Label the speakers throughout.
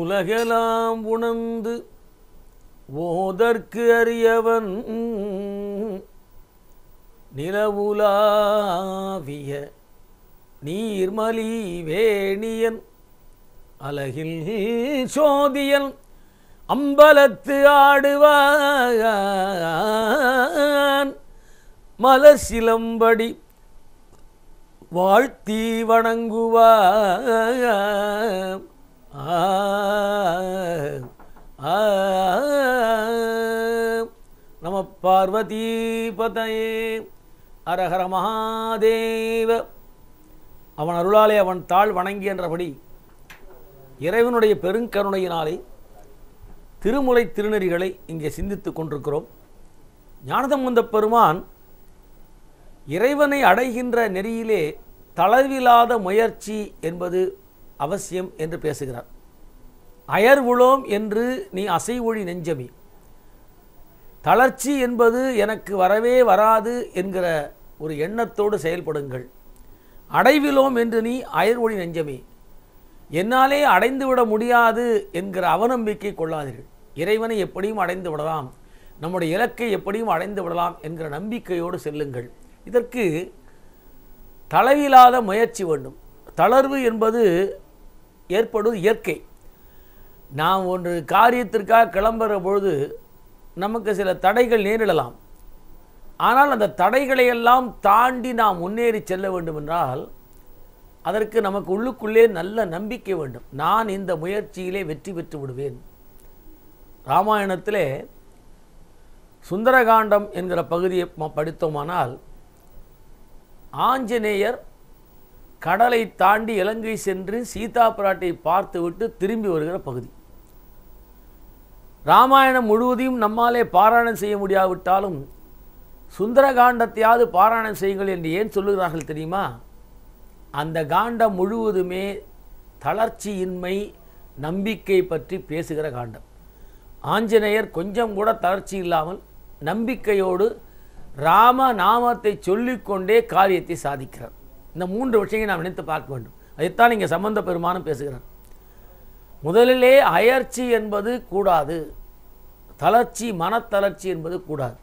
Speaker 1: உலகெலாம் உணர்ந்து ஓதற்கு அறியவன் நிலவுலாவிய நீர்மலி வேணியன் அலகில் சோதியன் அம்பலத்து ஆடுவான் மலர் சிலம்படி வாழ்த்தி வணங்குவான் நம பார்வதீபதையே அரஹர மகாதேவ அவன் அருளாலே அவன் தாழ் வணங்கி என்றபடி இறைவனுடைய பெருங்கருணையினாலே திருமுலை திருநெறிகளை இங்கே சிந்தித்து கொண்டிருக்கிறோம் ஞானதம் வந்த பெருமான் இறைவனை அடைகின்ற நெறியிலே தளர்வில்லாத முயற்சி என்பது அவசியம் என்று பேசுகிறார் அயர்வுளோம் என்று நீ அசை ஒழி நெஞ்சமி தளர்ச்சி என்பது எனக்கு வரவே வராது என்கிற ஒரு எண்ணத்தோடு செயல்படுங்கள் அடைவிலோம் என்று நீ அயர் ஒழி நெஞ்சமி என்னாலே அடைந்துவிட முடியாது என்கிற அவநம்பிக்கை கொள்ளாதீர்கள் இறைவனை எப்படியும் அடைந்து விடலாம் நம்முடைய இலக்கை எப்படியும் அடைந்து விடலாம் என்கிற நம்பிக்கையோடு செல்லுங்கள் இதற்கு தளவில்லாத முயற்சி வேண்டும் தளர்வு என்பது ஏற்படுவது இயற்கை நாம் ஒன்று காரியத்திற்காக கிளம்புற பொழுது நமக்கு சில தடைகள் நேரிடலாம் ஆனால் அந்த தடைகளை எல்லாம் தாண்டி நாம் முன்னேறி செல்ல வேண்டுமென்றால் அதற்கு நமக்கு உள்ளுக்குள்ளே நல்ல நம்பிக்கை வேண்டும் நான் இந்த முயற்சியிலே வெற்றி பெற்று விடுவேன் ராமாயணத்திலே சுந்தரகாண்டம் என்கிற பகுதியை படித்தோமானால் ஆஞ்சநேயர் கடலை தாண்டி இலங்கை சென்று சீதா பிராட்டை பார்த்துவிட்டு திரும்பி வருகிற பகுதி ராமாயணம் முழுவதையும் நம்மாலே பாராயணம் செய்ய முடியாவிட்டாலும் சுந்தரகாண்டத்தையாவது பாராயணம் செய்யுங்கள் என்று ஏன் சொல்லுகிறார்கள் தெரியுமா அந்த காண்டம் முழுவதுமே தளர்ச்சியின்மை நம்பிக்கை பற்றி பேசுகிற காண்டம் ஆஞ்சநேயர் கொஞ்சம் கூட தளர்ச்சி இல்லாமல் நம்பிக்கையோடு ராம நாமத்தை சொல்லிக்கொண்டே காரியத்தை சாதிக்கிறார் இந்த மூன்று விஷயங்கள் நாம் நினைத்து பார்க்க வேண்டும் அதைத்தான் இங்கே சம்பந்த பெருமானம் பேசுகிறார் முதலிலே அயற்சி என்பது கூடாது தளர்ச்சி மனத்தளர்ச்சி என்பது கூடாது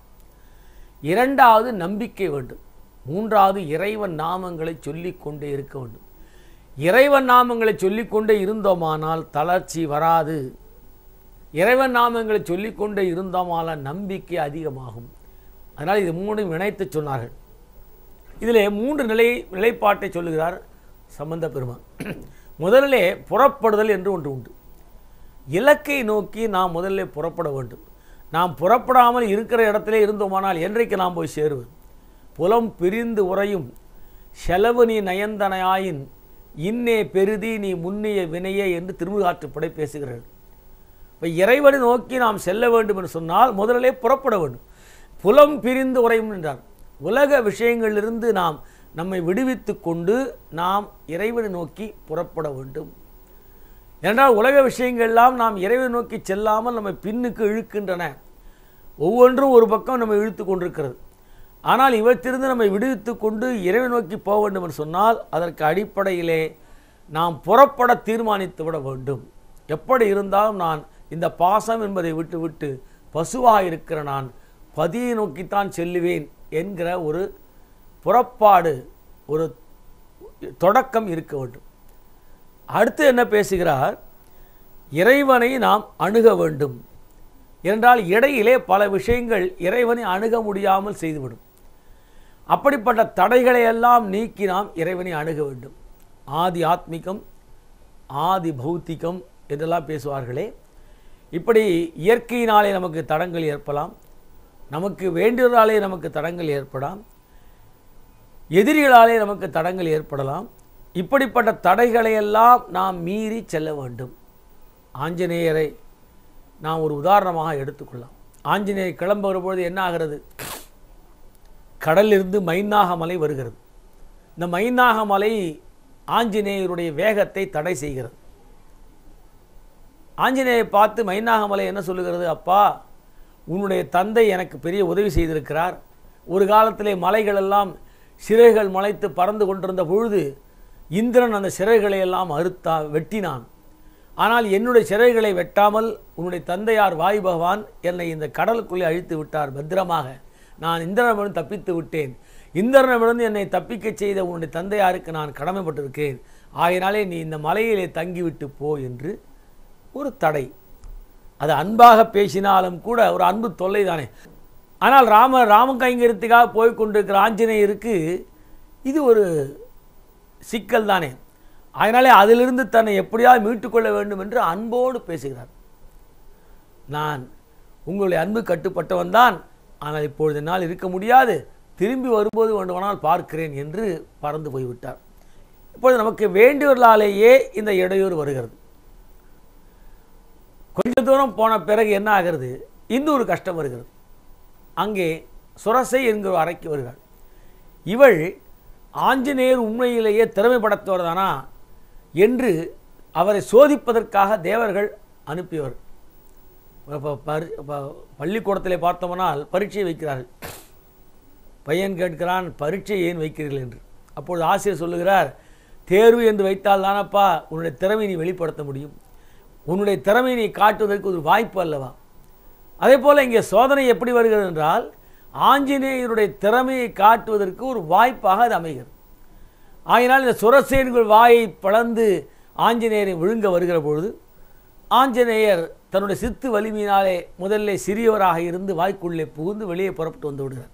Speaker 1: இரண்டாவது நம்பிக்கை வேண்டும் மூன்றாவது இறைவன் நாமங்களை சொல்லிக்கொண்டே இருக்க வேண்டும் இறைவன் நாமங்களை சொல்லிக்கொண்டே இருந்தோமானால் தளர்ச்சி வராது இறைவன் நாமங்களை சொல்லிக்கொண்டே இருந்தோமானால் நம்பிக்கை அதிகமாகும் அதனால் இது மூணும் இணைத்து சொன்னார்கள் இதில் மூன்று நிலை நிலைப்பாட்டை சொல்லுகிறார் சம்பந்த பெருமான் முதலிலே புறப்படுதல் என்று ஒன்று உண்டு இலக்கை நோக்கி நாம் முதலில் புறப்பட வேண்டும் நாம் புறப்படாமல் இருக்கிற இடத்திலே இருந்தோமானால் என்றைக்கு நாம் போய் சேருவது புலம் பிரிந்து உறையும் செலவு நீ நயந்தனையாயின் இன்னே பெருதி நீ முன்னிய வினையே என்று திருமுகாற்றுப்படை பேசுகிறார்கள் இப்போ இறைவனை நோக்கி நாம் செல்ல வேண்டும் என்று சொன்னால் முதலிலே புறப்பட வேண்டும் புலம் பிரிந்து உறையும் என்றார் உலக விஷயங்களிலிருந்து நாம் நம்மை விடுவித்து கொண்டு நாம் இறைவனை நோக்கி புறப்பட வேண்டும் என்றால் உலக விஷயங்கள்லாம் நாம் இறைவனை நோக்கி செல்லாமல் நம்மை பின்னுக்கு இழுக்கின்றன ஒவ்வொன்றும் ஒரு பக்கம் நம்மை இழுத்து கொண்டிருக்கிறது ஆனால் இவற்றிலிருந்து நம்மை விடுவித்து கொண்டு இறைவன் நோக்கி போக வேண்டும் என்று சொன்னால் அதற்கு அடிப்படையிலே நாம் புறப்பட தீர்மானித்து விட வேண்டும் எப்படி இருந்தாலும் நான் இந்த பாசம் என்பதை விட்டுவிட்டு பசுவாக இருக்கிற நான் பதியை நோக்கித்தான் செல்லுவேன் என்கிற ஒரு புறப்பாடு ஒரு தொடக்கம் இருக்க வேண்டும் அடுத்து என்ன பேசுகிறார் இறைவனை நாம் அணுக வேண்டும் என்றால் இடையிலே பல விஷயங்கள் இறைவனை அணுக முடியாமல் செய்துவிடும் அப்படிப்பட்ட தடைகளை எல்லாம் நீக்கி நாம் இறைவனை அணுக வேண்டும் ஆதி ஆத்மிகம் ஆதி பௌத்திகம் என்றெல்லாம் பேசுவார்களே இப்படி இயற்கையினாலே நமக்கு தடங்கள் ஏற்பலாம் நமக்கு வேண்டியதாலே நமக்கு தடங்கள் ஏற்படாம் எதிரிகளாலே நமக்கு தடங்கள் ஏற்படலாம் இப்படிப்பட்ட தடைகளையெல்லாம் நாம் மீறி செல்ல வேண்டும் ஆஞ்சநேயரை நாம் ஒரு உதாரணமாக எடுத்துக்கொள்ளலாம் ஆஞ்சநேயர் கிளம்ப வரும்பொழுது என்ன ஆகிறது கடலிருந்து மைந்தாக மலை வருகிறது இந்த மைந்தாக மலை ஆஞ்சநேயருடைய வேகத்தை தடை செய்கிறது ஆஞ்சநேயை பார்த்து மைந்தாக மலை என்ன சொல்லுகிறது அப்பா உன்னுடைய தந்தை எனக்கு பெரிய உதவி செய்திருக்கிறார் ஒரு காலத்திலே மலைகளெல்லாம் சிறைகள் மலைத்து பறந்து கொண்டிருந்த பொழுது இந்திரன் அந்த சிறைகளை எல்லாம் அறுத்தா வெட்டினான் ஆனால் என்னுடைய சிறைகளை வெட்டாமல் உன்னுடைய தந்தையார் வாயு பகவான் என்னை இந்த கடலுக்குள்ளே அழித்து விட்டார் பத்திரமாக நான் இந்திரனிடம் தப்பித்து விட்டேன் இந்திரனிடமிருந்து என்னை தப்பிக்கச் செய்த உன்னுடைய தந்தையாருக்கு நான் கடமைப்பட்டிருக்கிறேன் ஆகினாலே நீ இந்த மலையிலே தங்கிவிட்டு போ என்று ஒரு தடை அது அன்பாக பேசினாலும் கூட ஒரு அன்பு தொல்லை தானே ஆனால் ராம ராம கைங்கரியத்துக்காக போய் கொண்டிருக்கிற ஆஞ்சநேயருக்கு இது ஒரு சிக்கல் தானே அதனாலே அதிலிருந்து தன்னை எப்படியாவது மீட்டுக்கொள்ள வேண்டும் என்று அன்போடு பேசுகிறார் நான் உங்களுடைய அன்பு கட்டுப்பட்டவன் தான் ஆனால் இப்பொழுது என்னால் இருக்க முடியாது திரும்பி வரும்போது வேண்டுமானால் பார்க்கிறேன் என்று பறந்து போய்விட்டார் இப்பொழுது நமக்கு வேண்டியவர்களாலேயே இந்த இடையூறு வருகிறது கொஞ்ச தூரம் போன பிறகு என்ன ஆகிறது இன்னொரு கஷ்டம் வருகிறது அங்கே சுரசை என்கிற அறைக்கு வருகிறாள் இவள் ஆஞ்சநேயர் உண்மையிலேயே திறமைப்படுத்துவதானா என்று அவரை சோதிப்பதற்காக தேவர்கள் அனுப்பியவர் இப்போ பரி இப்போ பள்ளிக்கூடத்தில் பார்த்தோம்னால் பரீட்சை வைக்கிறார்கள் பையன் கேட்கிறான் பரீட்சை ஏன் வைக்கிறீர்கள் என்று அப்பொழுது ஆசிரியர் சொல்லுகிறார் தேர்வு என்று வைத்தால் தானப்பா உன்னுடைய திறமை நீ வெளிப்படுத்த முடியும் உன்னுடைய திறமையை நீ காட்டுவதற்கு ஒரு வாய்ப்பு அல்லவா அதே போல் இங்கே சோதனை எப்படி வருகிறது என்றால் ஆஞ்சநேயருடைய திறமையை காட்டுவதற்கு ஒரு வாய்ப்பாக அது அமைகிறது ஆகினால் இந்த சுரசேன்கள் வாயை பளந்து ஆஞ்சநேயரை விழுங்க வருகிற பொழுது ஆஞ்சநேயர் தன்னுடைய சித்து வலிமையினாலே முதல்ல சிறியவராக இருந்து வாய்க்குள்ளே புகுந்து வெளியே புறப்பட்டு வந்து விடுகிறார்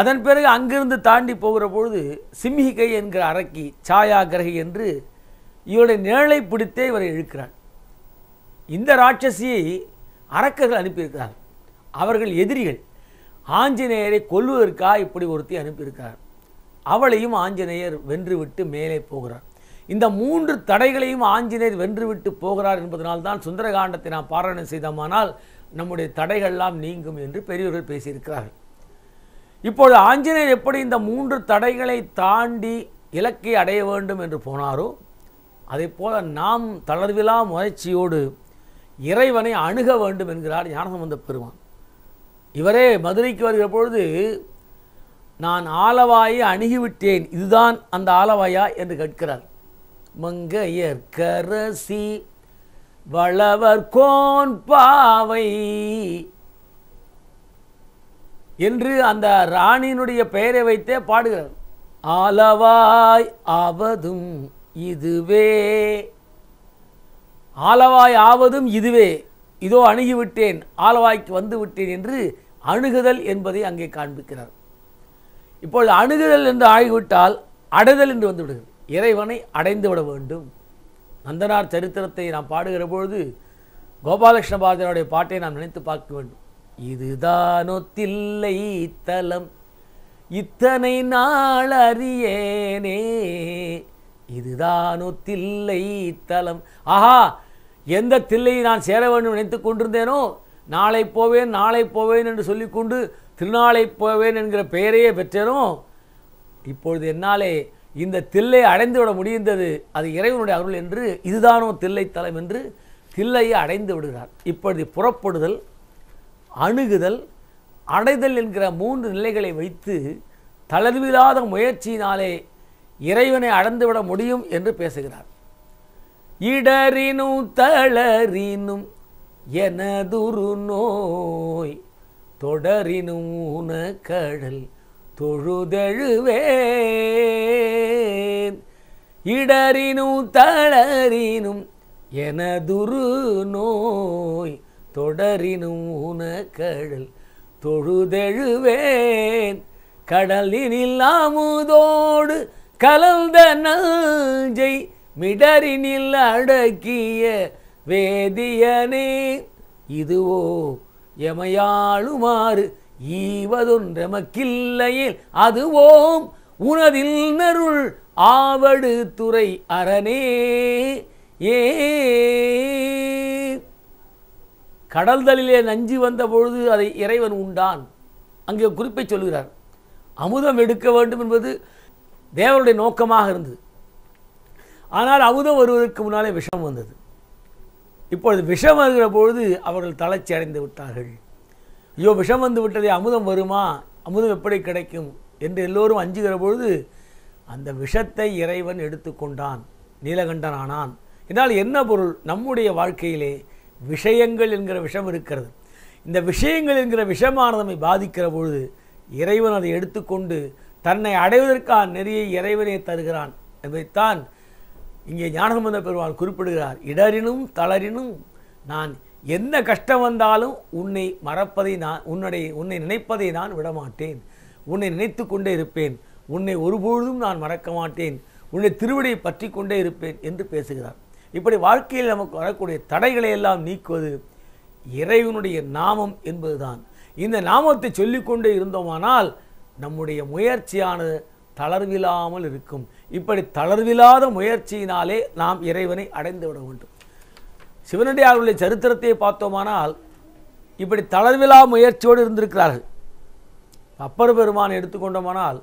Speaker 1: அதன் பிறகு அங்கிருந்து தாண்டி போகிற பொழுது சிம்ஹிகை என்கிற அரக்கி சாயா கிரகி என்று இவருடைய நிழலை பிடித்தே இவரை இழுக்கிறார் இந்த ராட்சசியை அரக்கர்கள் அனுப்பியிருக்கிறார் அவர்கள் எதிரிகள் ஆஞ்சநேயரை கொல்வதற்காக இப்படி ஒருத்தி அனுப்பியிருக்கிறார் அவளையும் ஆஞ்சநேயர் வென்றுவிட்டு மேலே போகிறார் இந்த மூன்று தடைகளையும் ஆஞ்சநேயர் வென்றுவிட்டு போகிறார் என்பதனால்தான் சுந்தரகாண்டத்தை நாம் பாராயணம் செய்தோமானால் நம்முடைய தடைகள்லாம் நீங்கும் என்று பெரியவர்கள் பேசியிருக்கிறார்கள் இப்பொழுது ஆஞ்சநேயர் எப்படி இந்த மூன்று தடைகளை தாண்டி இலக்கை அடைய வேண்டும் என்று போனாரோ அதே போல் நாம் தளர்விலா முயற்சியோடு இறைவனை அணுக வேண்டும் என்கிறார் ஞானசம்பந்த பெருமான் இவரே மதுரைக்கு வருகிற பொழுது நான் ஆலவாயை அணுகிவிட்டேன் இதுதான் அந்த ஆலவாயா என்று கேட்கிறார் மங்கையற்கரசி வளவர் கோன் பாவை என்று அந்த ராணியினுடைய பெயரை வைத்தே பாடுகிறார் ஆலவாய் அவதும் இதுவே ஆலவாய் ஆவதும் இதுவே இதோ அணுகிவிட்டேன் ஆலவாய்க்கு வந்து விட்டேன் என்று அணுகுதல் என்பதை அங்கே காண்பிக்கிறார் இப்பொழுது அணுகுதல் என்று ஆகிவிட்டால் அடைதல் என்று வந்துவிடுகிறது இறைவனை அடைந்து விட வேண்டும் நந்தனார் சரித்திரத்தை நாம் பாடுகிற பொழுது கோபாலகிருஷ்ண பாரதியனுடைய பாட்டை நாம் நினைத்து பார்க்க வேண்டும் இதுதானோ தில்லை தலம் இத்தனை நாள் அறியேனே இதுதானோ தில்லை தலம் ஆஹா எந்த தில்லையை நான் சேர வேண்டும் நினைத்து கொண்டிருந்தேனோ நாளை போவேன் நாளை போவேன் என்று சொல்லிக்கொண்டு திருநாளை போவேன் என்கிற பெயரையே பெற்றேனோ இப்பொழுது என்னாலே இந்த தில்லை அடைந்து விட முடிந்தது அது இறைவனுடைய அருள் என்று இதுதானோ தில்லை தலம் என்று தில்லையை அடைந்து விடுகிறார் இப்பொழுது புறப்படுதல் அணுகுதல் அடைதல் என்கிற மூன்று நிலைகளை வைத்து தளர்வில்லாத முயற்சியினாலே இறைவனை அடந்துவிட முடியும் என்று பேசுகிறார் இடரினும் தளரினும் எனதுரு நோய் தொடரினும் உனக்கடல் தொழுதழுவேன் இடரினும் தளரினும் எனதுரு நோய் தொடரினும் உனக்கடல் தொழுதெழுவேன் கடலினில் அமுதோடு கலந்த நஞ்சை மிடரினில் அடக்கிய வேதியனே இதுவோ எமையாளுமாறு ஈவதொன்றமக்கில்லையில் அதுவோம் உனதில் நருள் ஆவடு துறை அரணே ஏ கடல்தலிலே நஞ்சு வந்த பொழுது அதை இறைவன் உண்டான் அங்கே குறிப்பை சொல்கிறார் அமுதம் எடுக்க வேண்டும் என்பது தேவனுடைய நோக்கமாக இருந்தது ஆனால் அமுதம் வருவதற்கு முன்னாலே விஷம் வந்தது இப்பொழுது விஷம் வருகிற பொழுது அவர்கள் தளர்ச்சி அடைந்து விட்டார்கள் ஐயோ விஷம் வந்து விட்டதே அமுதம் வருமா அமுதம் எப்படி கிடைக்கும் என்று எல்லோரும் அஞ்சுகிற பொழுது அந்த விஷத்தை இறைவன் எடுத்துக்கொண்டான் நீலகண்டன் ஆனான் இதனால் என்ன பொருள் நம்முடைய வாழ்க்கையிலே விஷயங்கள் என்கிற விஷம் இருக்கிறது இந்த விஷயங்கள் என்கிற விஷமானது நம்மை பாதிக்கிற பொழுது இறைவன் அதை எடுத்துக்கொண்டு தன்னை அடைவதற்கான நெறியை இறைவனே தருகிறான் என்பதைத்தான் இங்கே ஞானசம்பந்த பெருமாள் குறிப்பிடுகிறார் இடரினும் தளரினும் நான் என்ன கஷ்டம் வந்தாலும் உன்னை மறப்பதை நான் உன்னுடைய உன்னை நினைப்பதை நான் விடமாட்டேன் உன்னை நினைத்து கொண்டே இருப்பேன் உன்னை ஒருபொழுதும் நான் மறக்க மாட்டேன் உன்னை திருவடியை பற்றி கொண்டே இருப்பேன் என்று பேசுகிறார் இப்படி வாழ்க்கையில் நமக்கு வரக்கூடிய தடைகளை எல்லாம் நீக்குவது இறைவனுடைய நாமம் என்பதுதான் இந்த நாமத்தை சொல்லிக்கொண்டே இருந்தோமானால் நம்முடைய முயற்சியானது தளர்வில்லாமல் இருக்கும் இப்படி தளர்வில்லாத முயற்சியினாலே நாம் இறைவனை அடைந்து விட வேண்டும் சிவனடியார்களுடைய சரித்திரத்தை பார்த்தோமானால் இப்படி தளர்விலா முயற்சியோடு இருந்திருக்கிறார்கள் அப்பர் பெருமான் எடுத்துக்கொண்டோமானால்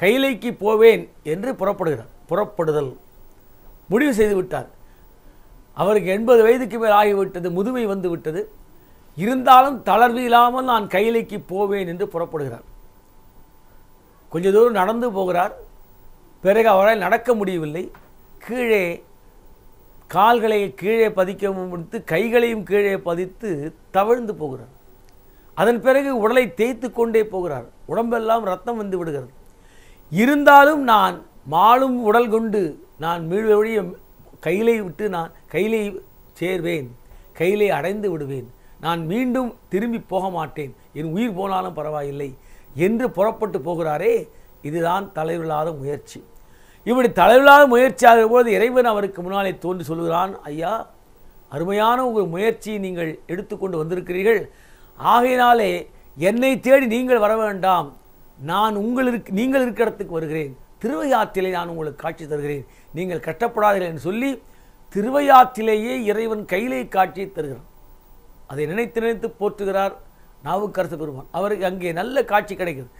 Speaker 1: கைலைக்கு போவேன் என்று புறப்படுகிறார் புறப்படுதல் முடிவு செய்து விட்டார் அவருக்கு எண்பது வயதுக்கு மேல் ஆகிவிட்டது முதுமை வந்துவிட்டது இருந்தாலும் தளர்வு இல்லாமல் நான் கைலைக்கு போவேன் என்று புறப்படுகிறார் கொஞ்ச தூரம் நடந்து போகிறார் பிறகு அவரால் நடக்க முடியவில்லை கீழே கால்களை கீழே பதிக்க முடித்து கைகளையும் கீழே பதித்து தவழ்ந்து போகிறார் அதன் பிறகு உடலை தேய்த்து கொண்டே போகிறார் உடம்பெல்லாம் ரத்தம் வந்து விடுகிறது இருந்தாலும் நான் மாலும் உடல் கொண்டு நான் மீழ்வழிய கையிலை விட்டு நான் கையிலை சேர்வேன் கையிலே அடைந்து விடுவேன் நான் மீண்டும் திரும்பி போக மாட்டேன் என் உயிர் போனாலும் பரவாயில்லை என்று புறப்பட்டு போகிறாரே இதுதான் தலைவில்லாத முயற்சி இப்படி தலைவில்லாத முயற்சியாகிற போது இறைவன் அவருக்கு முன்னாலே தோன்றி சொல்கிறான் ஐயா அருமையான உங்கள் முயற்சியை நீங்கள் எடுத்துக்கொண்டு வந்திருக்கிறீர்கள் ஆகையினாலே என்னை தேடி நீங்கள் வர வேண்டாம் நான் உங்களுக்கு நீங்கள் இருக்கிற இடத்துக்கு வருகிறேன் திருவையாற்றிலே நான் உங்களுக்கு காட்சி தருகிறேன் நீங்கள் கட்டப்படாதீர்கள் என்று சொல்லி திருவையாத்திலேயே இறைவன் கையிலே காட்சி தருகிறான் அதை நினைத்து நினைத்து போற்றுகிறார் நாவுக்கரசு பெருமான் அவருக்கு அங்கே நல்ல காட்சி கிடைக்கிறது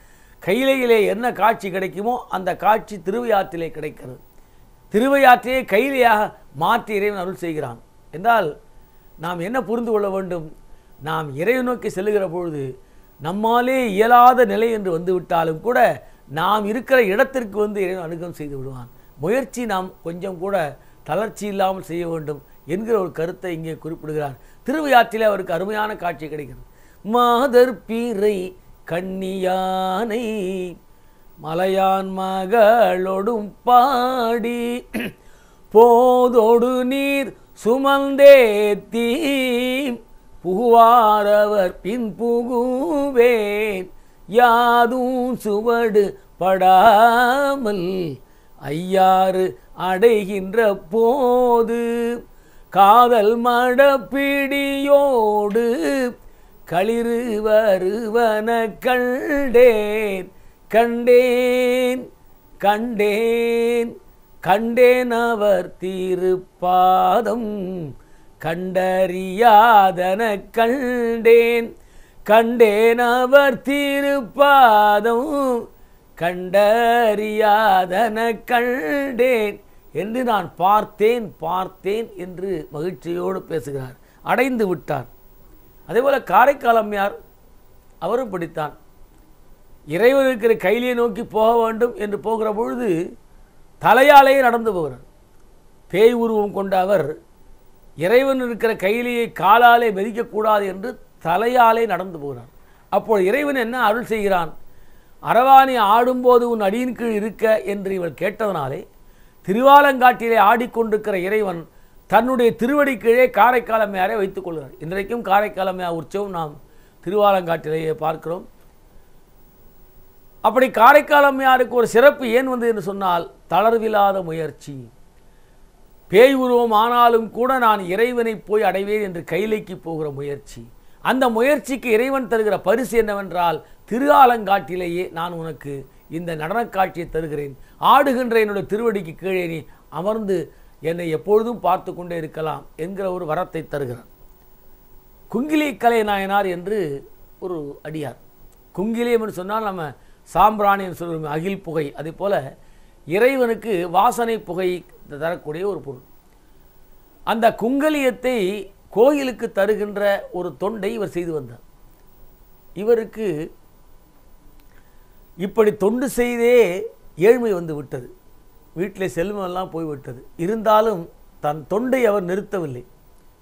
Speaker 1: கையிலையிலே என்ன காட்சி கிடைக்குமோ அந்த காட்சி திருவையாற்றிலே கிடைக்கிறது திருவையாற்றையே கையிலையாக மாற்றி இறைவன் அருள் செய்கிறான் என்றால் நாம் என்ன புரிந்து கொள்ள வேண்டும் நாம் இறைவன் நோக்கி செல்லுகிற பொழுது நம்மாலே இயலாத நிலை என்று வந்துவிட்டாலும் கூட நாம் இருக்கிற இடத்திற்கு வந்து இறைவன் அனுகம் செய்து விடுவான் முயற்சி நாம் கொஞ்சம் கூட தளர்ச்சி இல்லாமல் செய்ய வேண்டும் என்கிற ஒரு கருத்தை இங்கே குறிப்பிடுகிறார் திருவையாற்றிலே அவருக்கு அருமையான காட்சி கிடைக்கிறது மாதர் பீரை கண்ணியானை மலையான் மகளொடும் பாடி போதோடு நீர் சுமந்தேத்தி புகுவாரவர் பின் புகுவேன் யாதும் சுவடு படாமல் ஐயாறு அடைகின்ற போது காதல் மடப்பிடியோடு களிறு வருவன கண்டேன் கண்டேன் கண்டேன் கண்டேன் அவர் தீருப்பாதம் கண்டறியாதன கண்டேன் கண்டேன் அவர் தீருப்பாதம் கண்டறியாதன கண்டேன் என்று நான் பார்த்தேன் பார்த்தேன் என்று மகிழ்ச்சியோடு பேசுகிறார் அடைந்து விட்டார் அதே போல் காரைக்கால் அம்மையார் அவரும் படித்தான் இறைவன் இருக்கிற கையிலே நோக்கி போக வேண்டும் என்று போகிற பொழுது தலையாலேயே நடந்து போகிறார் பேய் உருவம் கொண்ட அவர் இறைவன் இருக்கிற கையிலேயே காலாலே மெதிக்கக்கூடாது என்று தலையாலே நடந்து போகிறார் அப்போது இறைவன் என்ன அருள் செய்கிறான் அரவாணி ஆடும்போது உன் அடியின் கீழ் இருக்க என்று இவள் கேட்டதனாலே திருவாலங்காட்டிலே ஆடிக்கொண்டிருக்கிற இறைவன் தன்னுடைய திருவடி கீழே காரைக்கால் வைத்துக் கொள்கிறார் இன்றைக்கும் காரைக்கால் உற்சவம் நாம் திருவாலங்காட்டிலேயே பார்க்கிறோம் அப்படி காரைக்காலமையாருக்கு அம்மையாருக்கு ஒரு சிறப்பு ஏன் வந்து என்று சொன்னால் தளர்வில்லாத முயற்சி பேய் உருவம் ஆனாலும் கூட நான் இறைவனை போய் அடைவேன் என்று கைலைக்கு போகிற முயற்சி அந்த முயற்சிக்கு இறைவன் தருகிற பரிசு என்னவென்றால் திருவாலங்காட்டிலேயே நான் உனக்கு இந்த நடன காட்சியை தருகிறேன் ஆடுகின்ற என்னுடைய திருவடிக்கு கீழே நீ அமர்ந்து என்னை எப்பொழுதும் பார்த்து கொண்டே இருக்கலாம் என்கிற ஒரு வரத்தை தருகிறார் குங்கிலி கலை நாயனார் என்று ஒரு அடியார் குங்கிலியம் என்று சொன்னால் நம்ம சாம்பிராணி என்று சொல்லுவோம் அகில் புகை அதே போல் இறைவனுக்கு வாசனை புகை தரக்கூடிய ஒரு பொருள் அந்த குங்கலியத்தை கோயிலுக்கு தருகின்ற ஒரு தொண்டை இவர் செய்து வந்தார் இவருக்கு இப்படி தொண்டு செய்தே ஏழ்மை வந்து விட்டது வீட்டில் செல்வமெல்லாம் போய்விட்டது இருந்தாலும் தன் தொண்டை அவர் நிறுத்தவில்லை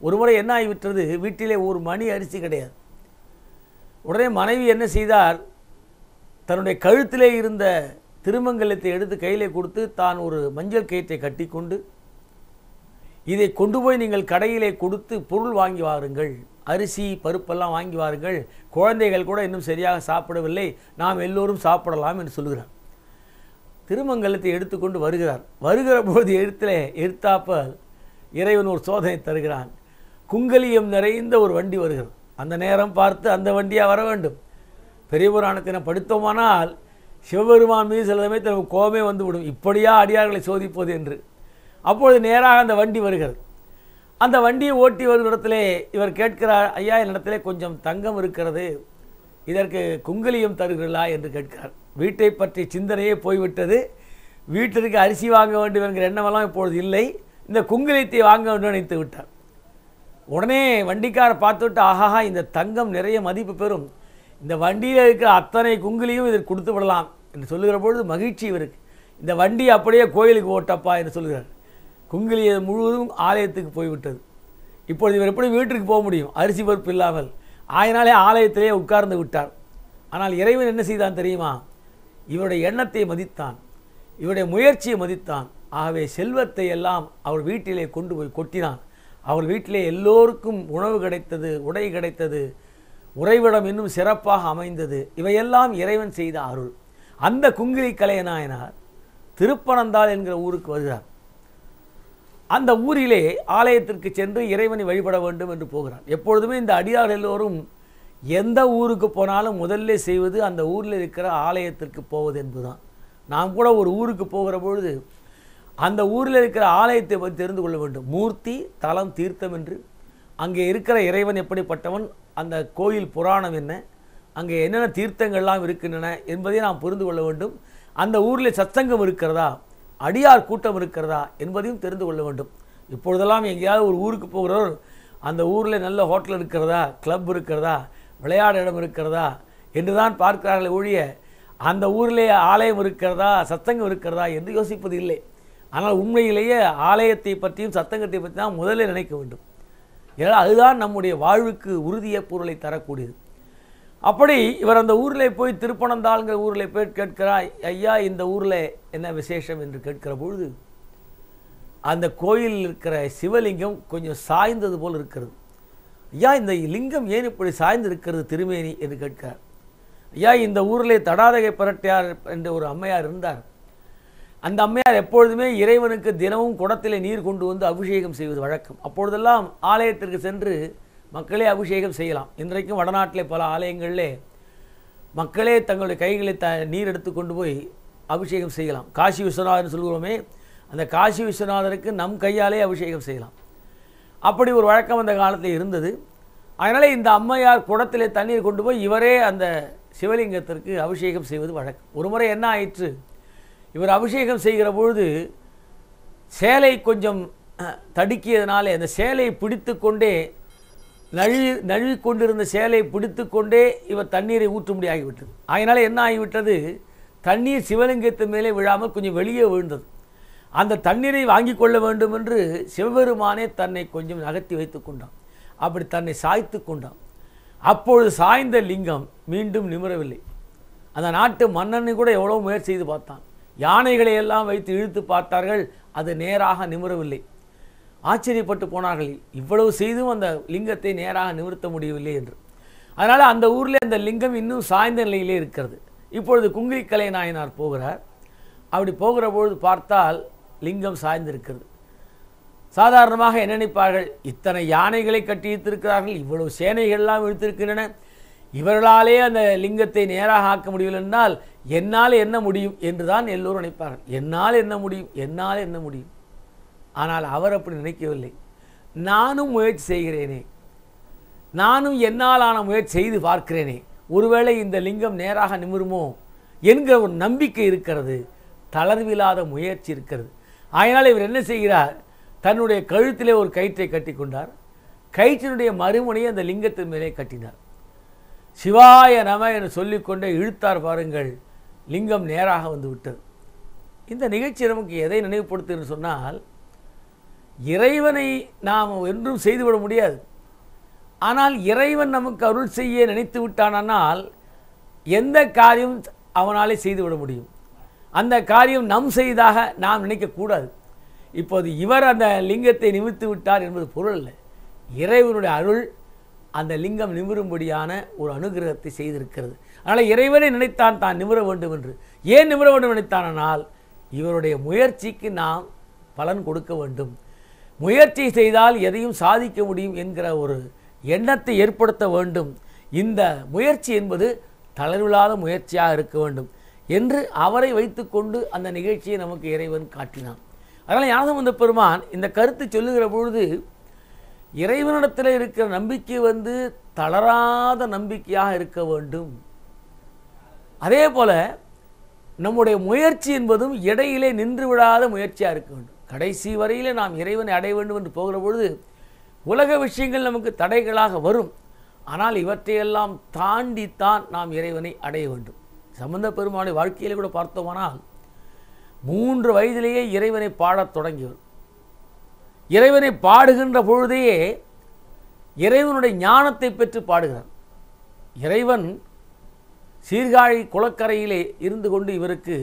Speaker 1: ஒருமுறை என்ன ஆகிவிட்டது வீட்டிலே ஒரு மணி அரிசி கிடையாது உடனே மனைவி என்ன செய்தார் தன்னுடைய கழுத்திலே இருந்த திருமங்கலத்தை எடுத்து கையிலே கொடுத்து தான் ஒரு மஞ்சள் கயிற்றை கட்டிக்கொண்டு இதை கொண்டு போய் நீங்கள் கடையிலே கொடுத்து பொருள் வாங்கி வாருங்கள் அரிசி பருப்பெல்லாம் வாங்கி வாருங்கள் குழந்தைகள் கூட இன்னும் சரியாக சாப்பிடவில்லை நாம் எல்லோரும் சாப்பிடலாம் என்று சொல்கிறார் திருமங்கலத்தை எடுத்துக்கொண்டு வருகிறார் வருகிற போது எழுத்துல எழுத்தாப்பல் இறைவன் ஒரு சோதனை தருகிறான் குங்கலியம் நிறைந்த ஒரு வண்டி வருகிறது அந்த நேரம் பார்த்து அந்த வண்டியாக வர வேண்டும் பெரிய புராணத்தினை நாம் படித்தோமானால் சிவபெருமான் மீது சில சமயத்தில் நமக்கு கோபமே வந்துவிடும் இப்படியா அடியார்களை சோதிப்பது என்று அப்பொழுது நேராக அந்த வண்டி வருகிறது அந்த வண்டியை ஓட்டி வரும் இடத்துல இவர் கேட்கிறார் ஐயா என்னிடத்திலே கொஞ்சம் தங்கம் இருக்கிறது இதற்கு குங்கலியம் தருகிறீர்களா என்று கேட்கிறார் வீட்டை பற்றிய சிந்தனையே போய்விட்டது வீட்டிற்கு அரிசி வாங்க வேண்டும் என்கிற எண்ணமெல்லாம் இப்பொழுது இல்லை இந்த குங்குலித்தை வாங்க வேண்டும் நினைத்து விட்டார் உடனே வண்டிக்கார பார்த்துவிட்டு ஆஹாஹா இந்த தங்கம் நிறைய மதிப்பு பெறும் இந்த வண்டியில் இருக்கிற அத்தனை குங்குலியும் இதற்கு கொடுத்து விடலாம் என்று சொல்லுகிற பொழுது மகிழ்ச்சி இவருக்கு இந்த வண்டி அப்படியே கோயிலுக்கு ஓட்டப்பா என்று சொல்கிறார் குங்குலியை முழுவதும் ஆலயத்துக்கு போய்விட்டது இப்பொழுது இவர் எப்படி வீட்டுக்கு போக முடியும் அரிசி பருப்பு இல்லாமல் ஆயினாலே ஆலயத்திலே உட்கார்ந்து விட்டார் ஆனால் இறைவன் என்ன செய்தான் தெரியுமா இவருடைய எண்ணத்தை மதித்தான் இவருடைய முயற்சியை மதித்தான் ஆகவே செல்வத்தை எல்லாம் அவர் வீட்டிலே கொண்டு போய் கொட்டினான் அவள் வீட்டிலே எல்லோருக்கும் உணவு கிடைத்தது உடை கிடைத்தது உறைவிடம் இன்னும் சிறப்பாக அமைந்தது இவையெல்லாம் இறைவன் செய்த அருள் அந்த குங்கிலி கலையனாயனார் திருப்பனந்தாள் என்கிற ஊருக்கு வருகிறார் அந்த ஊரிலே ஆலயத்திற்கு சென்று இறைவனை வழிபட வேண்டும் என்று போகிறார் எப்பொழுதுமே இந்த அடியார் எல்லோரும் எந்த ஊருக்கு போனாலும் முதல்ல செய்வது அந்த ஊரில் இருக்கிற ஆலயத்திற்கு போவது என்பதுதான் நாம் கூட ஒரு ஊருக்கு போகிற பொழுது அந்த ஊரில் இருக்கிற ஆலயத்தை பற்றி தெரிந்து கொள்ள வேண்டும் மூர்த்தி தலம் தீர்த்தம் என்று அங்கே இருக்கிற இறைவன் எப்படிப்பட்டவன் அந்த கோயில் புராணம் என்ன அங்கே என்னென்ன தீர்த்தங்கள்லாம் இருக்கின்றன என்பதை நாம் புரிந்து கொள்ள வேண்டும் அந்த ஊரில் சத்தங்கம் இருக்கிறதா அடியார் கூட்டம் இருக்கிறதா என்பதையும் தெரிந்து கொள்ள வேண்டும் இப்பொழுதெல்லாம் எங்கேயாவது ஒரு ஊருக்கு போகிறவர் அந்த ஊரில் நல்ல ஹோட்டல் இருக்கிறதா கிளப் இருக்கிறதா விளையாட இடம் இருக்கிறதா என்று தான் பார்க்கிறார்களே ஒழிய அந்த ஊரிலே ஆலயம் இருக்கிறதா சத்தங்கம் இருக்கிறதா என்று யோசிப்பது இல்லை ஆனால் உண்மையிலேயே ஆலயத்தை பற்றியும் சத்தங்கத்தை பற்றி தான் முதலில் நினைக்க வேண்டும் ஏனால் அதுதான் நம்முடைய வாழ்வுக்கு உறுதிய பொருளை தரக்கூடியது அப்படி இவர் அந்த ஊரில் போய் திருப்பணந்தாள்ங்கிற ஊரில் போய் கேட்கிறாய் ஐயா இந்த ஊரில் என்ன விசேஷம் என்று கேட்கிற பொழுது அந்த கோயிலில் இருக்கிற சிவலிங்கம் கொஞ்சம் சாய்ந்தது போல் இருக்கிறது ஐயா இந்த லிங்கம் ஏன் இப்படி சாய்ந்திருக்கிறது திருமேனி என்று கேட்கிறார் ஐயா இந்த ஊரிலே தடாதகை பரட்டியார் என்ற ஒரு அம்மையார் இருந்தார் அந்த அம்மையார் எப்பொழுதுமே இறைவனுக்கு தினமும் குடத்திலே நீர் கொண்டு வந்து அபிஷேகம் செய்வது வழக்கம் அப்பொழுதெல்லாம் ஆலயத்திற்கு சென்று மக்களே அபிஷேகம் செய்யலாம் இன்றைக்கும் வடநாட்டில் பல ஆலயங்களிலே மக்களே தங்களுடைய கைகளை த நீர் எடுத்து கொண்டு போய் அபிஷேகம் செய்யலாம் காசி விஸ்வநாதர் சொல்கிறோமே அந்த காசி விஸ்வநாதருக்கு நம் கையாலே அபிஷேகம் செய்யலாம் அப்படி ஒரு வழக்கம் அந்த காலத்தில் இருந்தது அதனால் இந்த அம்மையார் குடத்திலே தண்ணீர் கொண்டு போய் இவரே அந்த சிவலிங்கத்திற்கு அபிஷேகம் செய்வது வழக்கம் ஒரு முறை என்ன ஆயிற்று இவர் அபிஷேகம் செய்கிற பொழுது சேலை கொஞ்சம் தடுக்கியதுனாலே அந்த சேலையை பிடித்து கொண்டே நழுவி நழுவி கொண்டிருந்த சேலையை பிடித்து கொண்டே இவர் தண்ணீரை ஊற்றும்படி ஆகிவிட்டது அதனால் என்ன ஆகிவிட்டது தண்ணீர் சிவலிங்கத்து மேலே விழாமல் கொஞ்சம் வெளியே விழுந்தது அந்த தண்ணீரை வாங்கி கொள்ள வேண்டும் என்று சிவபெருமானே தன்னை கொஞ்சம் நகர்த்தி வைத்து கொண்டான் அப்படி தன்னை சாய்த்து கொண்டான் அப்பொழுது சாய்ந்த லிங்கம் மீண்டும் நிமிரவில்லை அந்த நாட்டு மன்னனை கூட எவ்வளோ முயற்சி செய்து பார்த்தான் யானைகளை எல்லாம் வைத்து இழுத்து பார்த்தார்கள் அது நேராக நிமிரவில்லை ஆச்சரியப்பட்டு போனார்கள் இவ்வளவு செய்தும் அந்த லிங்கத்தை நேராக நிமிர்த்த முடியவில்லை என்று அதனால் அந்த ஊரில் அந்த லிங்கம் இன்னும் சாய்ந்த நிலையிலே இருக்கிறது இப்பொழுது கலை நாயனார் போகிறார் அப்படி போகிற பொழுது பார்த்தால் லிங்கம் சாய்ந்திருக்கிறது சாதாரணமாக என்ன நினைப்பார்கள் இத்தனை யானைகளை கட்டி இழுத்திருக்கிறார்கள் இவ்வளவு சேனைகள்லாம் இழுத்திருக்கின்றன இவர்களாலே அந்த லிங்கத்தை நேராக ஆக்க முடியவில்லை என்றால் என்னால் என்ன முடியும் என்று தான் எல்லோரும் நினைப்பார்கள் என்னால் என்ன முடியும் என்னால் என்ன முடியும் ஆனால் அவர் அப்படி நினைக்கவில்லை நானும் முயற்சி செய்கிறேனே நானும் என்னால் ஆன முயற்சி செய்து பார்க்கிறேனே ஒருவேளை இந்த லிங்கம் நேராக நிமிருமோ என்கிற ஒரு நம்பிக்கை இருக்கிறது தளர்வில்லாத முயற்சி இருக்கிறது ஆயினால் இவர் என்ன செய்கிறார் தன்னுடைய கழுத்திலே ஒரு கயிற்றை கட்டி கொண்டார் கயிற்றினுடைய மறுமுனையை அந்த லிங்கத்தின் மேலே கட்டினார் சிவாய நம என்று சொல்லிக்கொண்டே இழுத்தார் பாருங்கள் லிங்கம் நேராக வந்து விட்டது இந்த நிகழ்ச்சி நமக்கு எதை நினைவுபடுத்துன்னு சொன்னால் இறைவனை நாம் என்றும் செய்துவிட முடியாது ஆனால் இறைவன் நமக்கு அருள் செய்ய நினைத்து விட்டானால் எந்த காரியம் அவனாலே செய்துவிட முடியும் அந்த காரியம் நம் செய்தாக நாம் நினைக்கக்கூடாது இப்போது இவர் அந்த லிங்கத்தை நிமித்து விட்டார் என்பது பொருள் இல்லை இறைவனுடைய அருள் அந்த லிங்கம் நிமிரும்படியான ஒரு அனுகிரகத்தை செய்திருக்கிறது அதனால் இறைவனை நினைத்தான் தான் நிமிர வேண்டும் என்று ஏன் நிமிர வேண்டும் நினைத்தானால் இவருடைய முயற்சிக்கு நாம் பலன் கொடுக்க வேண்டும் முயற்சி செய்தால் எதையும் சாதிக்க முடியும் என்கிற ஒரு எண்ணத்தை ஏற்படுத்த வேண்டும் இந்த முயற்சி என்பது தளர்வில்லாத முயற்சியாக இருக்க வேண்டும் என்று அவரை வைத்துக்கொண்டு அந்த நிகழ்ச்சியை நமக்கு இறைவன் காட்டினான் அதனால் வந்த பெருமான் இந்த கருத்து சொல்லுகிற பொழுது இறைவனிடத்தில் இருக்கிற நம்பிக்கை வந்து தளராத நம்பிக்கையாக இருக்க வேண்டும் அதே போல் நம்முடைய முயற்சி என்பதும் இடையிலே நின்று விடாத முயற்சியாக இருக்க வேண்டும் கடைசி வரையிலே நாம் இறைவனை அடைய வேண்டும் என்று போகிற பொழுது உலக விஷயங்கள் நமக்கு தடைகளாக வரும் ஆனால் இவற்றையெல்லாம் தாண்டித்தான் நாம் இறைவனை அடைய வேண்டும் சம்பந்த பெருமானை வாழ்க்கையிலே கூட பார்த்தோமானால் மூன்று வயதிலேயே இறைவனை பாடத் தொடங்கியவர் இறைவனை பாடுகின்ற பொழுதையே இறைவனுடைய ஞானத்தை பெற்று பாடுகிறார் இறைவன் சீர்காழி குளக்கரையிலே இருந்து கொண்டு இவருக்கு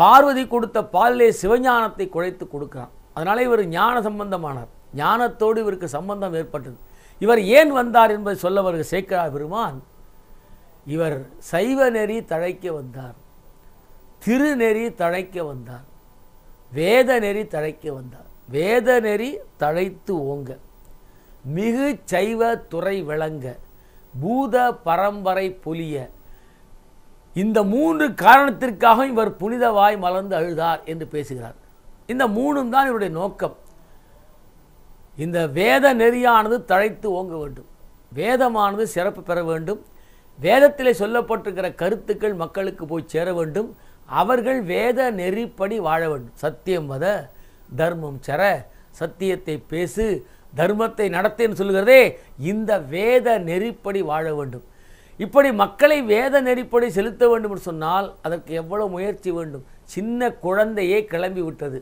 Speaker 1: பார்வதி கொடுத்த பாலிலே சிவஞானத்தை குழைத்து கொடுக்கிறான் அதனால் இவர் ஞான சம்பந்தமானார் ஞானத்தோடு இவருக்கு சம்பந்தம் ஏற்பட்டது இவர் ஏன் வந்தார் என்பதை சொல்ல வருகிற சேக்கரா பெருமான் இவர் சைவ நெறி தழைக்க வந்தார் திருநெறி தழைக்க வந்தார் வேத நெறி தழைக்க வந்தார் வேத நெறி தழைத்து ஓங்க மிகு சைவ துறை விளங்க பூத பரம்பரை பொலிய இந்த மூன்று காரணத்திற்காக இவர் புனித வாய் மலர்ந்து அழுதார் என்று பேசுகிறார் இந்த மூணும் தான் இவருடைய நோக்கம் இந்த வேத நெறியானது தழைத்து ஓங்க வேண்டும் வேதமானது சிறப்பு பெற வேண்டும் வேதத்தில் சொல்லப்பட்டிருக்கிற கருத்துக்கள் மக்களுக்கு போய் சேர வேண்டும் அவர்கள் வேத நெறிப்படி வாழ வேண்டும் சத்தியம் வத தர்மம் சர சத்தியத்தை பேசு தர்மத்தை நடத்தேன்னு சொல்கிறதே இந்த வேத நெறிப்படி வாழ வேண்டும் இப்படி மக்களை வேத நெறிப்படி செலுத்த வேண்டும் என்று சொன்னால் அதற்கு எவ்வளோ முயற்சி வேண்டும் சின்ன குழந்தையே கிளம்பி விட்டது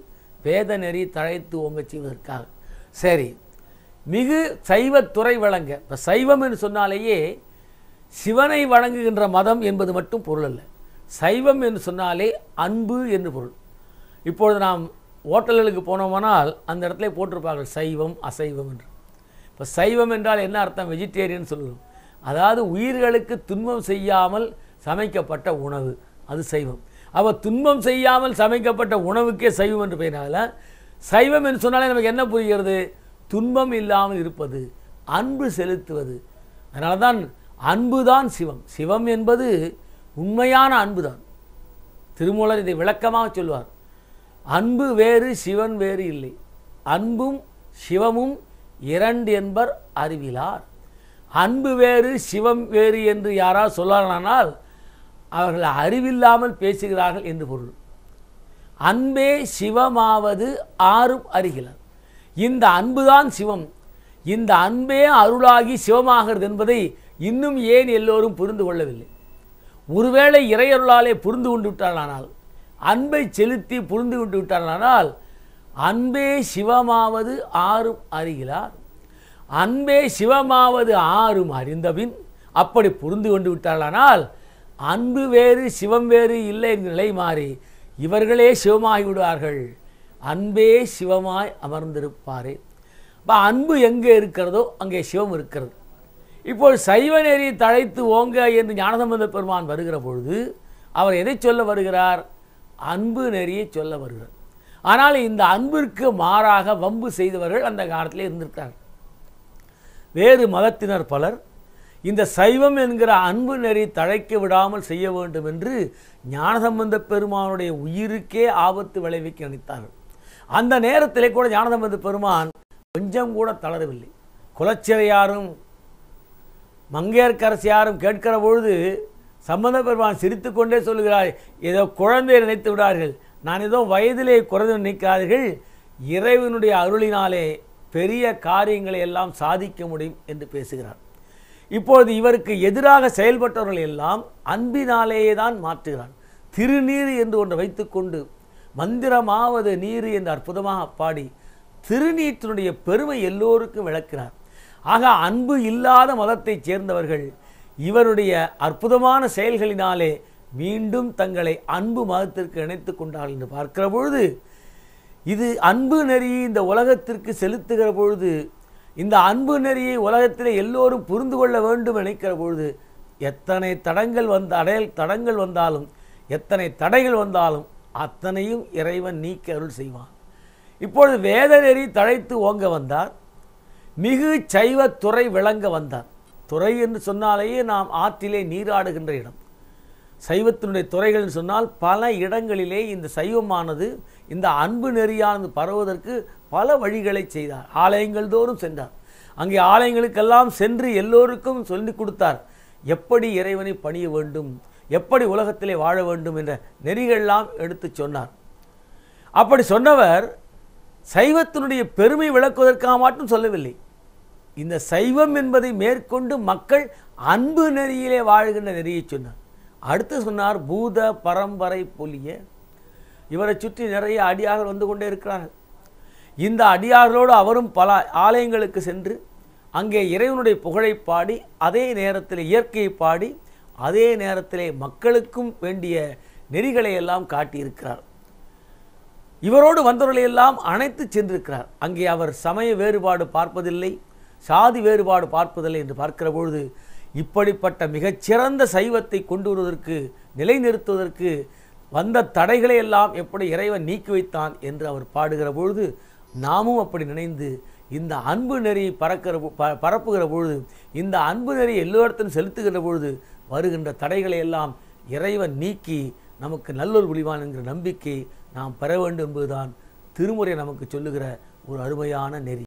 Speaker 1: வேத நெறி தழைத்து ஓங்க செய்வதற்காக சரி மிகு சைவத்துறை வழங்க இப்போ சைவம் என்று சொன்னாலேயே சிவனை வணங்குகின்ற மதம் என்பது மட்டும் பொருள் அல்ல சைவம் என்று சொன்னாலே அன்பு என்று பொருள் இப்பொழுது நாம் ஹோட்டல்களுக்கு போனோமானால் அந்த இடத்துல போட்டிருப்பார்கள் சைவம் அசைவம் என்று இப்போ சைவம் என்றால் என்ன அர்த்தம் வெஜிடேரியன் சொல்லுவோம் அதாவது உயிர்களுக்கு துன்பம் செய்யாமல் சமைக்கப்பட்ட உணவு அது சைவம் அப்போ துன்பம் செய்யாமல் சமைக்கப்பட்ட உணவுக்கே சைவம் என்று பெயரால சைவம் என்று சொன்னாலே நமக்கு என்ன புரிகிறது துன்பம் இல்லாமல் இருப்பது அன்பு செலுத்துவது அதனால தான் அன்புதான் சிவம் சிவம் என்பது உண்மையான அன்பு தான் திருமூலர் இதை விளக்கமாக சொல்வார் அன்பு வேறு சிவன் வேறு இல்லை அன்பும் சிவமும் இரண்டு என்பர் அறிவிலார் அன்பு வேறு சிவம் வேறு என்று யாராவது சொல்லலானால் அவர்கள் அறிவில்லாமல் பேசுகிறார்கள் என்று பொருள் அன்பே சிவமாவது ஆறும் அறிகிறார் இந்த அன்புதான் சிவம் இந்த அன்பே அருளாகி சிவமாகிறது என்பதை இன்னும் ஏன் எல்லோரும் புரிந்து கொள்ளவில்லை ஒருவேளை இறையருளாலே புரிந்து கொண்டு விட்டாளானால் அன்பை செலுத்தி புரிந்து கொண்டு விட்டாளானால் அன்பே சிவமாவது ஆறும் அறிகிறார் அன்பே சிவமாவது ஆறும் அறிந்தபின் அப்படி புரிந்து கொண்டு விட்டாளானால் அன்பு வேறு சிவம் வேறு இல்லை என்று நிலை மாறி இவர்களே சிவமாகி விடுவார்கள் அன்பே சிவமாய் அமர்ந்திருப்பாரே அன்பு எங்கே இருக்கிறதோ அங்கே சிவம் இருக்கிறது இப்போது சைவ நெறி தழைத்து ஓங்க என்று ஞானசம்பந்த பெருமான் வருகிற பொழுது அவர் எதை சொல்ல வருகிறார் அன்பு நெறியை சொல்ல வருகிறார் ஆனால் இந்த அன்பிற்கு மாறாக வம்பு செய்தவர்கள் அந்த காலத்தில் இருந்திருக்கார் வேறு மதத்தினர் பலர் இந்த சைவம் என்கிற அன்பு நெறி தழைக்க விடாமல் செய்ய வேண்டும் என்று ஞானசம்பந்த பெருமானுடைய உயிருக்கே ஆபத்து விளைவிக்க நினைத்தார்கள் அந்த நேரத்திலே கூட ஞானசம்பந்த பெருமான் கொஞ்சம் கூட தளரவில்லை குலச்சிறையாரும் மங்கையர்க்கரசியாரும் கேட்கிற பொழுது சம்பந்த பெருமான் சிரித்து கொண்டே சொல்கிறார் ஏதோ குழந்தையை நினைத்து விடார்கள் நான் ஏதோ வயதிலே குறைந்து நினைக்காதீர்கள் இறைவனுடைய அருளினாலே பெரிய காரியங்களை எல்லாம் சாதிக்க முடியும் என்று பேசுகிறார் இப்பொழுது இவருக்கு எதிராக செயல்பட்டவர்கள் எல்லாம் அன்பினாலேயே தான் மாற்றுகிறார் திருநீர் என்று ஒன்று வைத்துக்கொண்டு மந்திரமாவது நீர் என்று அற்புதமாக பாடி திருநீற்றினுடைய பெருமை எல்லோருக்கும் விளக்கிறார் ஆக அன்பு இல்லாத மதத்தைச் சேர்ந்தவர்கள் இவருடைய அற்புதமான செயல்களினாலே மீண்டும் தங்களை அன்பு மதத்திற்கு இணைத்து கொண்டார்கள் என்று பார்க்கிற பொழுது இது அன்பு நெறி இந்த உலகத்திற்கு செலுத்துகிற பொழுது இந்த அன்பு நெறியை உலகத்தில் எல்லோரும் புரிந்து கொள்ள வேண்டும் நினைக்கிற பொழுது எத்தனை தடங்கள் வந்த அடையல் தடங்கள் வந்தாலும் எத்தனை தடைகள் வந்தாலும் அத்தனையும் இறைவன் நீக்கி அருள் செய்வான் இப்பொழுது வேத நெறி தழைத்து ஓங்க வந்தார் மிகு சைவ துறை விளங்க வந்தார் துறை என்று சொன்னாலேயே நாம் ஆற்றிலே நீராடுகின்ற இடம் சைவத்தினுடைய துறைகள்னு சொன்னால் பல இடங்களிலே இந்த சைவமானது இந்த அன்பு நெறியானது பரவுவதற்கு பல வழிகளை செய்தார் ஆலயங்கள் தோறும் சென்றார் அங்கே ஆலயங்களுக்கெல்லாம் சென்று எல்லோருக்கும் சொல்லி கொடுத்தார் எப்படி இறைவனை பணிய வேண்டும் எப்படி உலகத்திலே வாழ வேண்டும் என்ற நெறிகள்லாம் எடுத்து சொன்னார் அப்படி சொன்னவர் சைவத்தினுடைய பெருமை விளக்குவதற்காக மட்டும் சொல்லவில்லை இந்த சைவம் என்பதை மேற்கொண்டு மக்கள் அன்பு நெறியிலே வாழ்கின்ற நெறியை சொன்னார் அடுத்து சொன்னார் பூத பரம்பரை பொலிய இவரை சுற்றி நிறைய அடியார்கள் வந்து கொண்டே இருக்கிறார்கள் இந்த அடியார்களோடு அவரும் பல ஆலயங்களுக்கு சென்று அங்கே இறைவனுடைய புகழை பாடி அதே நேரத்தில் இயற்கையை பாடி அதே நேரத்தில் மக்களுக்கும் வேண்டிய நெறிகளை எல்லாம் காட்டியிருக்கிறார் இவரோடு வந்தவர்களையெல்லாம் அனைத்து சென்றிருக்கிறார் அங்கே அவர் சமய வேறுபாடு பார்ப்பதில்லை சாதி வேறுபாடு பார்ப்பதில்லை என்று பார்க்கிற பொழுது இப்படிப்பட்ட மிகச்சிறந்த சைவத்தை கொண்டு வருவதற்கு நிலைநிறுத்துவதற்கு வந்த தடைகளை எல்லாம் எப்படி இறைவன் நீக்கி வைத்தான் என்று அவர் பாடுகிற பொழுது நாமும் அப்படி நினைந்து இந்த அன்பு நெறி பறக்கிற பரப்புகிற பொழுது இந்த அன்பு நெறி எல்லோரிடத்திலும் செலுத்துகிற பொழுது வருகின்ற தடைகளை எல்லாம் இறைவன் நீக்கி நமக்கு நல்லொரு புலிவான் என்கிற நம்பிக்கை நாம் பெற வேண்டும் என்பதுதான் திருமுறை நமக்கு சொல்லுகிற ஒரு அருமையான நெறி